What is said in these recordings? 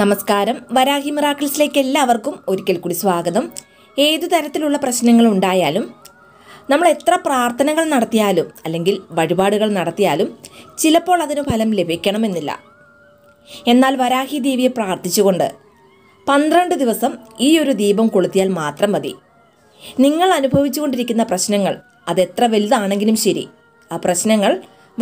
നമസ്കാരം വരാഹി മിറാക്കിൾസിലേക്ക് എല്ലാവർക്കും ഒരിക്കൽ കൂടി സ്വാഗതം ഏതു തരത്തിലുള്ള പ്രശ്നങ്ങൾ ഉണ്ടായാലും നമ്മൾ എത്ര പ്രാർത്ഥനകൾ നടത്തിയാലും അല്ലെങ്കിൽ വഴിപാടുകൾ നടത്തിയാലും ചിലപ്പോൾ അതിന് ഫലം ലഭിക്കണമെന്നില്ല എന്നാൽ വരാഹി ദേവിയെ പ്രാർത്ഥിച്ചുകൊണ്ട് പന്ത്രണ്ട് ദിവസം ഈ ഒരു ദീപം കൊളുത്തിയാൽ മാത്രം മതി നിങ്ങൾ അനുഭവിച്ചുകൊണ്ടിരിക്കുന്ന പ്രശ്നങ്ങൾ അതെത്ര വലുതാണെങ്കിലും ശരി ആ പ്രശ്നങ്ങൾ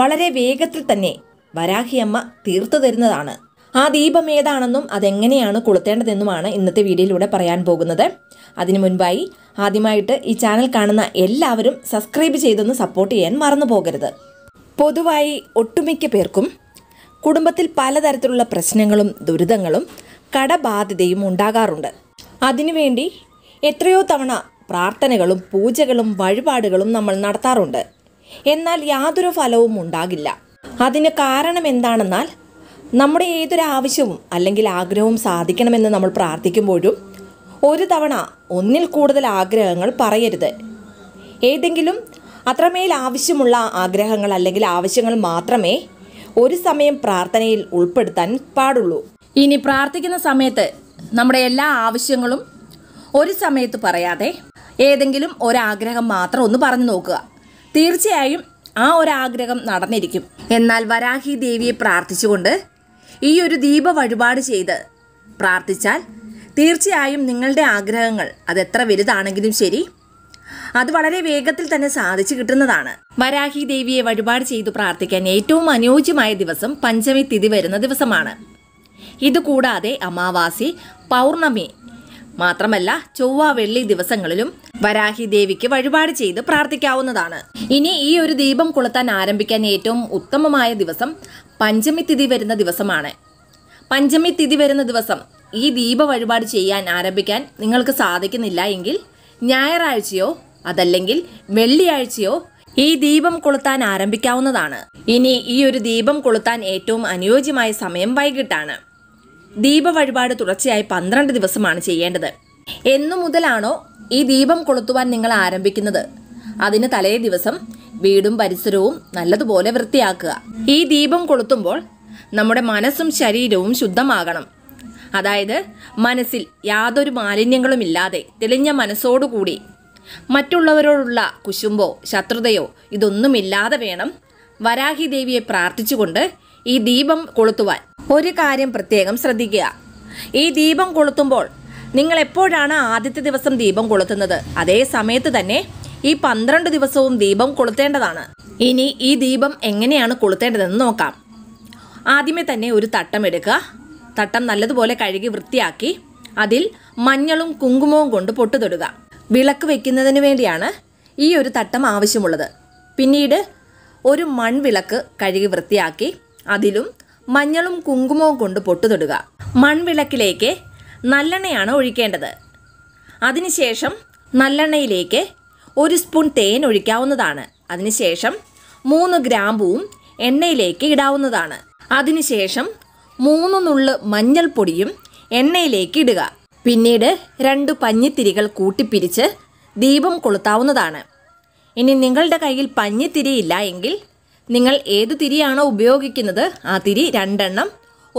വളരെ വേഗത്തിൽ തന്നെ വരാഹിയമ്മ തീർത്തു തരുന്നതാണ് ആ ദീപം ഏതാണെന്നും അതെങ്ങനെയാണ് കൊളുത്തേണ്ടതെന്നുമാണ് ഇന്നത്തെ വീഡിയോയിലൂടെ പറയാൻ പോകുന്നത് അതിനു മുൻപായി ആദ്യമായിട്ട് ഈ ചാനൽ കാണുന്ന എല്ലാവരും സബ്സ്ക്രൈബ് ചെയ്തൊന്ന് സപ്പോർട്ട് ചെയ്യാൻ മറന്നു പോകരുത് പൊതുവായി ഒട്ടുമിക്ക പേർക്കും കുടുംബത്തിൽ പലതരത്തിലുള്ള പ്രശ്നങ്ങളും ദുരിതങ്ങളും കടബാധ്യതയും ഉണ്ടാകാറുണ്ട് അതിനുവേണ്ടി എത്രയോ തവണ പ്രാർത്ഥനകളും പൂജകളും വഴിപാടുകളും നമ്മൾ നടത്താറുണ്ട് എന്നാൽ യാതൊരു ഫലവും ഉണ്ടാകില്ല അതിന് കാരണം എന്താണെന്നാൽ നമ്മുടെ ഏതൊരാവശ്യവും അല്ലെങ്കിൽ ആഗ്രഹവും സാധിക്കണമെന്ന് നമ്മൾ പ്രാർത്ഥിക്കുമ്പോഴും ഒരു തവണ ഒന്നിൽ കൂടുതൽ ആഗ്രഹങ്ങൾ പറയരുത് ഏതെങ്കിലും അത്രമേൽ ആവശ്യമുള്ള ആഗ്രഹങ്ങൾ അല്ലെങ്കിൽ ആവശ്യങ്ങൾ മാത്രമേ ഒരു സമയം പ്രാർത്ഥനയിൽ ഉൾപ്പെടുത്താൻ പാടുള്ളൂ ഇനി പ്രാർത്ഥിക്കുന്ന സമയത്ത് നമ്മുടെ എല്ലാ ആവശ്യങ്ങളും ഒരു സമയത്ത് പറയാതെ ഏതെങ്കിലും ഒരാഗ്രഹം മാത്രം ഒന്ന് പറഞ്ഞു നോക്കുക തീർച്ചയായും ആ ഒരാഗ്രഹം നടന്നിരിക്കും എന്നാൽ വരാഹി ദേവിയെ പ്രാർത്ഥിച്ചുകൊണ്ട് ഈ ഒരു ദീപ വഴിപാട് ചെയ്ത് പ്രാർത്ഥിച്ചാൽ തീർച്ചയായും നിങ്ങളുടെ ആഗ്രഹങ്ങൾ അതെത്ര വലുതാണെങ്കിലും ശരി അത് വളരെ വേഗത്തിൽ തന്നെ സാധിച്ചു കിട്ടുന്നതാണ് വരാഹി ദേവിയെ വഴിപാട് ചെയ്തു പ്രാർത്ഥിക്കാൻ ഏറ്റവും അനുയോജ്യമായ ദിവസം പഞ്ചമി തിഥി വരുന്ന ദിവസമാണ് ഇതുകൂടാതെ അമാവാസി പൗർണമി മാത്രമല്ല ചൊവ്വ വെള്ളി ദിവസങ്ങളിലും വരാഹി ദേവിക്ക് വഴിപാട് ചെയ്ത് പ്രാർത്ഥിക്കാവുന്നതാണ് ഇനി ഈ ഒരു ദീപം കൊളുത്താൻ ആരംഭിക്കാൻ ഏറ്റവും ഉത്തമമായ ദിവസം പഞ്ചമി തിഥി വരുന്ന ദിവസമാണ് പഞ്ചമി തിഥി വരുന്ന ദിവസം ഈ ദീപ വഴിപാട് ചെയ്യാൻ ആരംഭിക്കാൻ നിങ്ങൾക്ക് സാധിക്കുന്നില്ല എങ്കിൽ ഞായറാഴ്ചയോ അതല്ലെങ്കിൽ വെള്ളിയാഴ്ചയോ ഈ ദീപം കൊളുത്താൻ ആരംഭിക്കാവുന്നതാണ് ഇനി ഈ ഒരു ദീപം കൊളുത്താൻ ഏറ്റവും അനുയോജ്യമായ സമയം വൈകിട്ടാണ് ദീപ വഴിപാട് തുടർച്ചയായി പന്ത്രണ്ട് ദിവസമാണ് ചെയ്യേണ്ടത് എന്നു മുതലാണോ ഈ ദീപം കൊളുത്തുവാൻ നിങ്ങൾ ആരംഭിക്കുന്നത് അതിന് തലേ ദിവസം വീടും പരിസരവും നല്ലതുപോലെ വൃത്തിയാക്കുക ഈ ദീപം കൊളുത്തുമ്പോൾ നമ്മുടെ മനസ്സും ശരീരവും ശുദ്ധമാകണം അതായത് മനസ്സിൽ യാതൊരു മാലിന്യങ്ങളും ഇല്ലാതെ തെളിഞ്ഞ മനസ്സോടുകൂടി മറ്റുള്ളവരോടുള്ള കുശുമ്പോ ശത്രുതയോ ഇതൊന്നുമില്ലാതെ വേണം വരാഹി ദേവിയെ പ്രാർത്ഥിച്ചുകൊണ്ട് ഈ ദീപം കൊളുത്തുവാൻ ഒരു കാര്യം പ്രത്യേകം ശ്രദ്ധിക്കുക ഈ ദീപം കൊളുത്തുമ്പോൾ നിങ്ങൾ എപ്പോഴാണ് ആദ്യത്തെ ദിവസം ദീപം കൊളുത്തുന്നത് അതേ സമയത്ത് തന്നെ ഈ പന്ത്രണ്ട് ദിവസവും ദീപം കൊളുത്തേണ്ടതാണ് ഇനി ഈ ദീപം എങ്ങനെയാണ് കൊളുത്തേണ്ടതെന്ന് നോക്കാം ആദ്യമേ തന്നെ ഒരു തട്ടം എടുക്കുക തട്ടം നല്ലതുപോലെ കഴുകി വൃത്തിയാക്കി അതിൽ മഞ്ഞളും കുങ്കുമവും കൊണ്ട് പൊട്ടുതൊടുക വിളക്ക് വയ്ക്കുന്നതിന് വേണ്ടിയാണ് ഈ ഒരു തട്ടം ആവശ്യമുള്ളത് പിന്നീട് ഒരു മൺവിളക്ക് കഴുകി വൃത്തിയാക്കി അതിലും മഞ്ഞളും കുങ്കുമവും കൊണ്ട് പൊട്ടുതൊടുക മൺവിളക്കിലേക്ക് നല്ലെണ്ണയാണ് ഒഴിക്കേണ്ടത് അതിനുശേഷം നല്ലെണ്ണയിലേക്ക് ഒരു സ്പൂൺ തേൻ ഒഴിക്കാവുന്നതാണ് അതിനുശേഷം മൂന്ന് ഗ്രാമ്പൂവും എണ്ണയിലേക്ക് ഇടാവുന്നതാണ് അതിനുശേഷം മൂന്ന് നുള്ള് മഞ്ഞൾപ്പൊടിയും എണ്ണയിലേക്ക് ഇടുക പിന്നീട് രണ്ട് പഞ്ഞിത്തിരികൾ കൂട്ടിപ്പിരിച്ച് ദീപം കൊളുത്താവുന്നതാണ് ഇനി നിങ്ങളുടെ കയ്യിൽ ഇല്ല എങ്കിൽ നിങ്ങൾ ഏത് തിരിയാണോ ഉപയോഗിക്കുന്നത് ആ തിരി രണ്ടെണ്ണം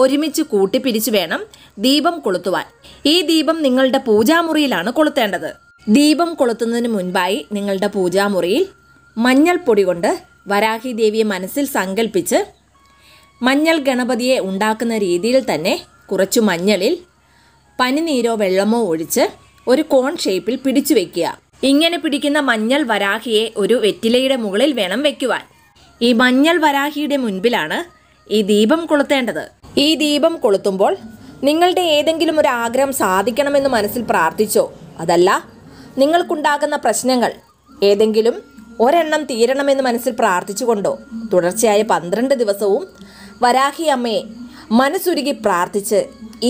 ഒരുമിച്ച് കൂട്ടിപ്പിരിച്ച് വേണം ദീപം കൊളുത്തുവാൻ ഈ ദീപം നിങ്ങളുടെ പൂജാമുറിയിലാണ് കൊളുത്തേണ്ടത് ദീപം കൊളുത്തുന്നതിന് മുൻപായി നിങ്ങളുടെ പൂജാമുറിയിൽ മഞ്ഞൾപ്പൊടി കൊണ്ട് വരാഹി ദേവിയെ മനസ്സിൽ സങ്കല്പിച്ച് മഞ്ഞൾ ഗണപതിയെ ഉണ്ടാക്കുന്ന രീതിയിൽ തന്നെ കുറച്ചു മഞ്ഞളിൽ പനിനീരോ വെള്ളമോ ഒഴിച്ച് ഒരു കോൺ ഷേപ്പിൽ പിടിച്ചു വെക്കുക ഇങ്ങനെ പിടിക്കുന്ന മഞ്ഞൾ വരാഹിയെ ഒരു വെറ്റിലയുടെ മുകളിൽ വേണം വെക്കുവാൻ ഈ മഞ്ഞൾ വരാഹിയുടെ മുൻപിലാണ് ഈ ദീപം കൊളുത്തേണ്ടത് ഈ ദീപം കൊളുത്തുമ്പോൾ നിങ്ങളുടെ ഏതെങ്കിലും ഒരു ആഗ്രഹം സാധിക്കണമെന്ന് മനസ്സിൽ പ്രാർത്ഥിച്ചോ അതല്ല നിങ്ങൾക്കുണ്ടാകുന്ന പ്രശ്നങ്ങൾ ഏതെങ്കിലും ഒരെണ്ണം തീരണമെന്ന് മനസ്സിൽ പ്രാർത്ഥിച്ചുകൊണ്ടോ തുടർച്ചയായ പന്ത്രണ്ട് ദിവസവും വരാഹി അമ്മയെ മനസ്സുരുകി പ്രാർത്ഥിച്ച്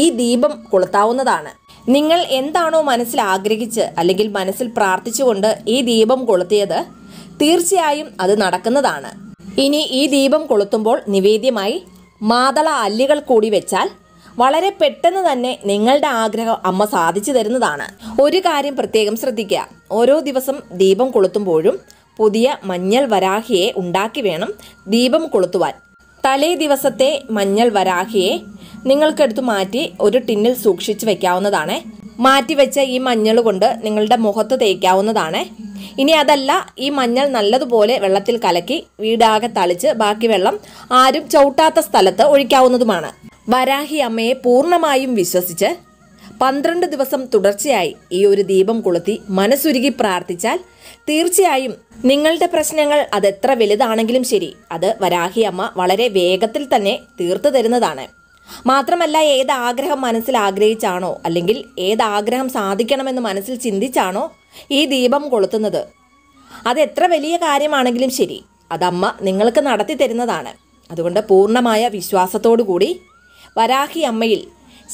ഈ ദീപം കൊളുത്താവുന്നതാണ് നിങ്ങൾ എന്താണോ മനസ്സിൽ ആഗ്രഹിച്ച് അല്ലെങ്കിൽ മനസ്സിൽ പ്രാർത്ഥിച്ചുകൊണ്ട് ഈ ദീപം കൊളുത്തിയത് തീർച്ചയായും അത് നടക്കുന്നതാണ് ഇനി ഈ ദീപം കൊളുത്തുമ്പോൾ നിവേദ്യമായി മാതള അല്ലികൾ കൂടി വെച്ചാൽ വളരെ പെട്ടെന്ന് തന്നെ നിങ്ങളുടെ ആഗ്രഹം അമ്മ സാധിച്ചു തരുന്നതാണ് ഒരു കാര്യം പ്രത്യേകം ശ്രദ്ധിക്കുക ഓരോ ദിവസം ദീപം കൊളുത്തുമ്പോഴും പുതിയ മഞ്ഞൾ വരാഹിയെ ഉണ്ടാക്കി വേണം ദീപം കൊളുത്തുവാൻ തലേ ദിവസത്തെ മഞ്ഞൾ വരാഹിയെ നിങ്ങൾക്കെടുത്ത് മാറ്റി ഒരു ടിന്നിൽ സൂക്ഷിച്ചു വെക്കാവുന്നതാണ് മാറ്റിവെച്ച ഈ മഞ്ഞൾ കൊണ്ട് നിങ്ങളുടെ മുഖത്ത് തേക്കാവുന്നതാണ് ഇനി അതല്ല ഈ മഞ്ഞൾ നല്ലതുപോലെ വെള്ളത്തിൽ കലക്കി വീടാകെ തളിച്ച് ബാക്കി വെള്ളം ആരും ചവിട്ടാത്ത സ്ഥലത്ത് ഒഴിക്കാവുന്നതുമാണ് വരാഹി അമ്മയെ പൂർണ്ണമായും വിശ്വസിച്ച് പന്ത്രണ്ട് ദിവസം തുടർച്ചയായി ഈ ഒരു ദീപം കൊളുത്തി മനസ്സുരുകി പ്രാർത്ഥിച്ചാൽ തീർച്ചയായും നിങ്ങളുടെ പ്രശ്നങ്ങൾ അതെത്ര വലുതാണെങ്കിലും ശരി അത് വരാഹി അമ്മ വളരെ വേഗത്തിൽ തന്നെ തീർത്തു തരുന്നതാണ് മാത്രമല്ല ഏത് ആഗ്രഹം മനസ്സിൽ ആഗ്രഹിച്ചാണോ അല്ലെങ്കിൽ ഏത് ആഗ്രഹം സാധിക്കണമെന്ന് മനസ്സിൽ ചിന്തിച്ചാണോ ഈ ദീപം കൊളുത്തുന്നത് അത് എത്ര വലിയ കാര്യമാണെങ്കിലും ശരി അതമ്മ നിങ്ങൾക്ക് നടത്തി തരുന്നതാണ് അതുകൊണ്ട് പൂർണ്ണമായ വിശ്വാസത്തോടു കൂടി വരാഹി അമ്മയിൽ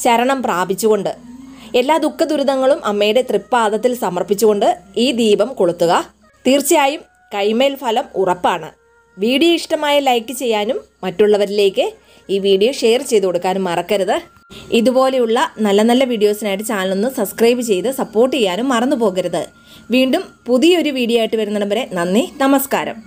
ശരണം പ്രാപിച്ചുകൊണ്ട് എല്ലാ ദുഃഖ ദുരിതങ്ങളും അമ്മയുടെ തൃപ്പാദത്തിൽ സമർപ്പിച്ചുകൊണ്ട് ഈ ദീപം കൊളുത്തുക തീർച്ചയായും കൈമേൽ ഫലം ഉറപ്പാണ് വീഡിയോ ഇഷ്ടമായ ലൈക്ക് ചെയ്യാനും മറ്റുള്ളവരിലേക്ക് ഈ വീഡിയോ ഷെയർ ചെയ്ത് കൊടുക്കാനും മറക്കരുത് ഇതുപോലെയുള്ള നല്ല നല്ല വീഡിയോസിനായിട്ട് ചാനലൊന്ന് സബ്സ്ക്രൈബ് ചെയ്ത് സപ്പോർട്ട് ചെയ്യാനും മറന്നു പോകരുത് വീണ്ടും പുതിയൊരു വീഡിയോ ആയിട്ട് വരുന്നിടം നന്ദി നമസ്കാരം